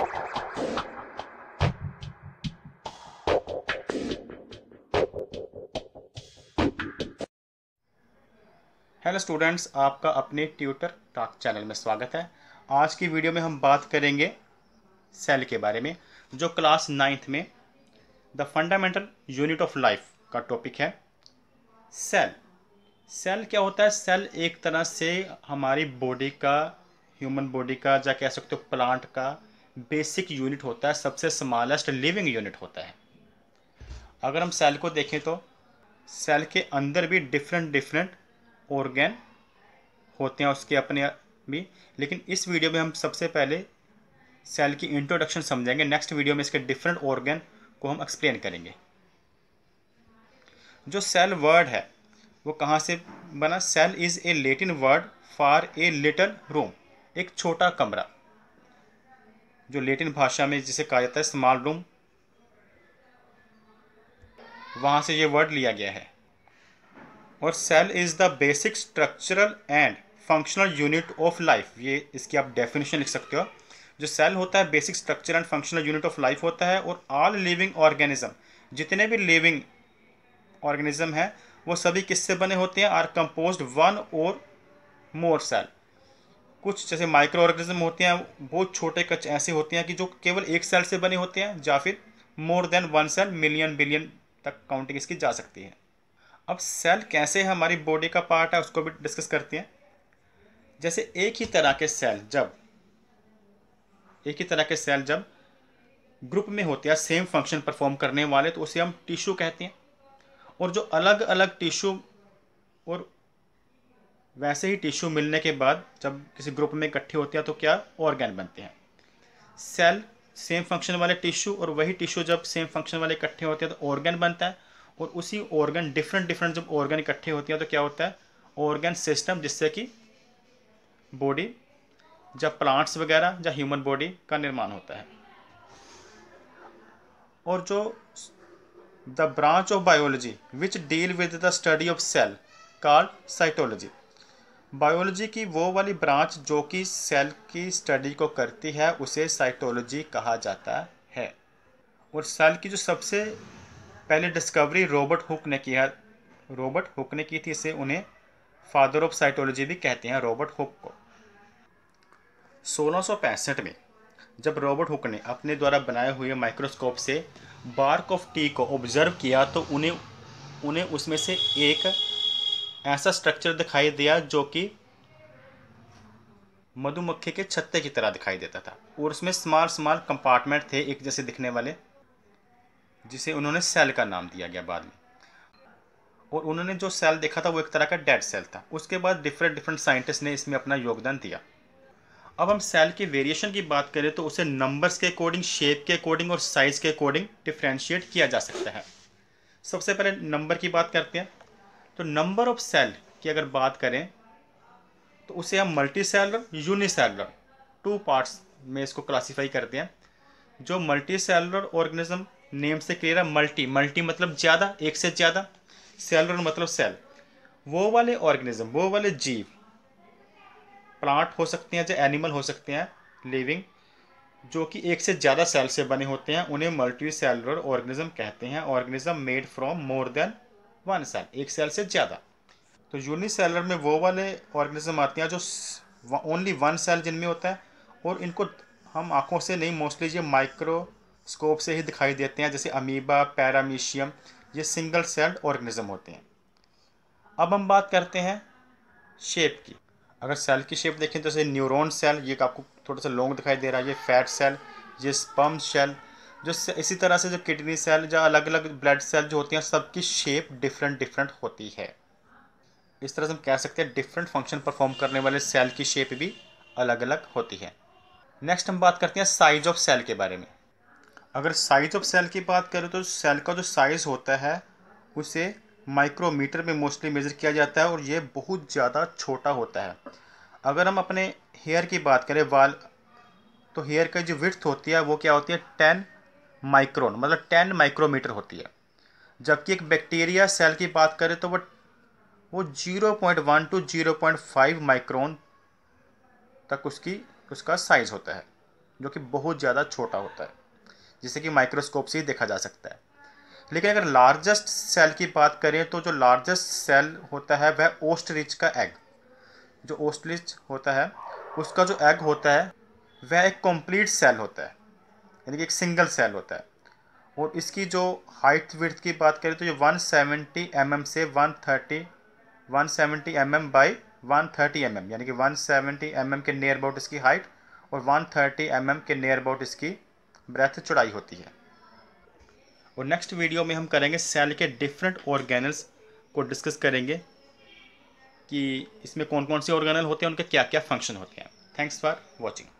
hello students आपका अपने tutor talk channel में स्वागत है आज की वीडियो में हम बात करेंगे सेल के बारे में जो क्लास नाइन्थ में the fundamental unit of life का टॉपिक है सेल सेल क्या होता है सेल एक तरह से हमारी बॉडी का ह्यूमन बॉडी का या कह सकते हो प्लांट का बेसिक यूनिट होता है सबसे स्मॉलेस्ट लिविंग यूनिट होता है अगर हम सेल को देखें तो सेल के अंदर भी डिफरेंट डिफरेंट ऑर्गेन होते हैं उसके अपने भी लेकिन इस वीडियो में हम सबसे पहले सेल की इंट्रोडक्शन समझेंगे नेक्स्ट वीडियो में इसके डिफरेंट ऑर्गेन को हम एक्सप्लेन करेंगे जो सेल वर्ड है वो कहाँ से बना cell is a Latin word for a little room एक छोटा कमरा जो लेटिन भाषा में जिसे कहा जाता है स्मॉल रूम वहाँ से ये वर्ड लिया गया है और cell is the basic structural and functional unit of life ये इसकी आप डेफिनेशन लिख सकते हो जो सेल होता है basic structure and functional unit of life होता है और ऑल लिविंग ऑर्गेनिज्म जितने भी लिविंग ऑर्गेनिज्म हैं वो सभी किससे बने होते हैं आर कंपोज वन और मोर सेल कुछ जैसे माइक्रो ऑर्गेनिज्म होते हैं बहुत छोटे कच ऐसे होते हैं कि जो केवल एक सेल से बने होते हैं या फिर more than one cell million billion तक काउंटिंग इसकी जा सकती है अब सेल कैसे हमारी बॉडी का पार्ट है उसको भी डिस्कस करते हैं जैसे एक ही तरह के सेल जब एक ही तरह के सेल जब ग्रुप में होते हैं सेम फंक्शन परफॉर्म करने वाले तो उसे हम टिश्यू कहते हैं और जो अलग अलग टिश्यू और वैसे ही टिश्यू मिलने के बाद जब किसी ग्रुप में इकट्ठे होते हैं तो क्या ऑर्गेन बनते हैं सेल सेम फंक्शन वाले टिश्यू और वही टिश्यू जब सेम फंक्शन वाले इकट्ठे होते हैं तो ऑर्गेन बनता है और उसी ऑर्गन डिफरेंट डिफरेंट जब ऑर्गन इकट्ठे होते हैं तो क्या होता है ऑर्गन सिस्टम जिससे कि बॉडी या प्लांट्स वगैरह या ह्यूमन बॉडी का निर्माण होता है और जो the branch of biology which deal with the study of cell called cytology biology की वो वाली ब्रांच जो कि सेल की स्टडी को करती है उसे साइटोलॉजी कहा जाता है और सेल की जो सबसे पहले डिस्कवरी रॉबर्ट हुक ने किया रॉबर्ट हुक ने की थी इसे उन्हें फादर ऑफ साइटोलॉजी भी कहते हैं रॉबर्ट हुक को सोलह में जब रॉबर्ट हुक ने अपने द्वारा बनाए हुए माइक्रोस्कोप से बार्क ऑफ टी को ऑब्जर्व किया तो उन्हें उन्हें उसमें से एक ऐसा स्ट्रक्चर दिखाई दिया जो कि मधुमक्खी के छत्ते की तरह दिखाई देता था और उसमें स्मॉल स्मॉल कंपार्टमेंट थे एक जैसे दिखने वाले जिसे उन्होंने सेल का नाम दिया गया बाद में और उन्होंने जो सेल देखा था वो एक तरह का डेड सेल था उसके बाद डिफरेंट डिफरेंट साइंटिस्ट ने इसमें अपना योगदान दिया अब हम सेल की वेरिएशन की बात करें तो उसे नंबर्स के अकॉर्डिंग शेप के अकॉर्डिंग और साइज़ के अकॉर्डिंग डिफ्रेंशिएट किया जा सकता है सबसे पहले नंबर की बात करते हैं तो नंबर ऑफ सेल की अगर बात करें तो उसे हम multicellular unicellular two parts में इसको क्लासीफाई करते हैं जो मल्टी सेलर ऑर्गेनिज्म नेम से क्लियर है मल्टी मल्टी मतलब ज़्यादा एक से ज़्यादा सेलर मतलब सेल वो वाले ऑर्गेनिज्म वो वाले जीव प्लांट हो सकते हैं जो एनिमल हो सकते हैं लिविंग जो कि एक से ज़्यादा सेल से बने होते हैं उन्हें मल्टी सेलर ऑर्गेनिज्म कहते हैं organism made from more than one cell एक सेल से ज़्यादा तो यूनिसेलर में वो वाले ऑर्गेनिज्म आते हैं जो ओनली वन सेल जिनमें होता है और इनको हम आँखों से नहीं मोस्टली ये माइक्रोस्कोप से ही दिखाई देते हैं जैसे अमीबा पैरामीशियम ये सिंगल सेल्ड ऑर्गेनिज्म होते हैं अब हम बात करते हैं शेप की अगर सेल की शेप देखें तो जैसे न्यूरॉन सेल ये आपको थोड़ा सा लॉन्ग दिखाई दे रहा है ये फैट सेल ये स्पम सेल जो इसी तरह से जो किडनी सेल या अलग अलग ब्लड सेल जो होती हैं सबकी शेप डिफरेंट डिफरेंट होती है इस तरह से हम कह सकते हैं डिफरेंट फंक्शन परफॉर्म करने वाले सेल की शेप भी अलग अलग होती है नेक्स्ट हम बात करते हैं साइज ऑफ सेल के बारे में अगर साइज ऑफ सेल की बात करें तो सेल का जो साइज़ होता है उसे माइक्रोमीटर में मोस्टली मेज़र किया जाता है और ये बहुत ज़्यादा छोटा होता है अगर हम अपने हेयर की बात करें वाल तो हेयर का जो विथ होती है वो क्या होती है टेन माइक्रोन मतलब टेन माइक्रोमीटर होती है जबकि एक बैक्टीरिया सेल की बात करें तो वह वो zero point one two zero point five micron तक उसकी उसका साइज़ होता है जो कि बहुत ज़्यादा छोटा होता है जिसे कि माइक्रोस्कोप से ही देखा जा सकता है लेकिन अगर लार्जेस्ट सेल की बात करें तो जो लार्जेस्ट सेल होता है वह ओस्टरिच का एग जो ओस्टरिच होता है उसका जो एग होता है वह एक कंप्लीट सेल होता है यानी कि एक सिंगल सेल होता है और इसकी जो हाइट विड्थ की बात करें तो ये 170 सेवेंटी mm से 130 170 mm seventy M M by one thirty mm, यानी कि 170 सेवेंटी mm के नियर अबाउट इसकी हाइट और 130 थर्टी mm के नियर अबाउट इसकी ब्रेथ चौड़ाई होती है और नेक्स्ट वीडियो में हम करेंगे सेल के डिफरेंट ऑर्गेनल्स को डिस्कस करेंगे कि इसमें कौन कौन से ऑर्गेनल होते हैं उनके क्या क्या फंक्शन होते हैं थैंक्स फॉर वॉचिंग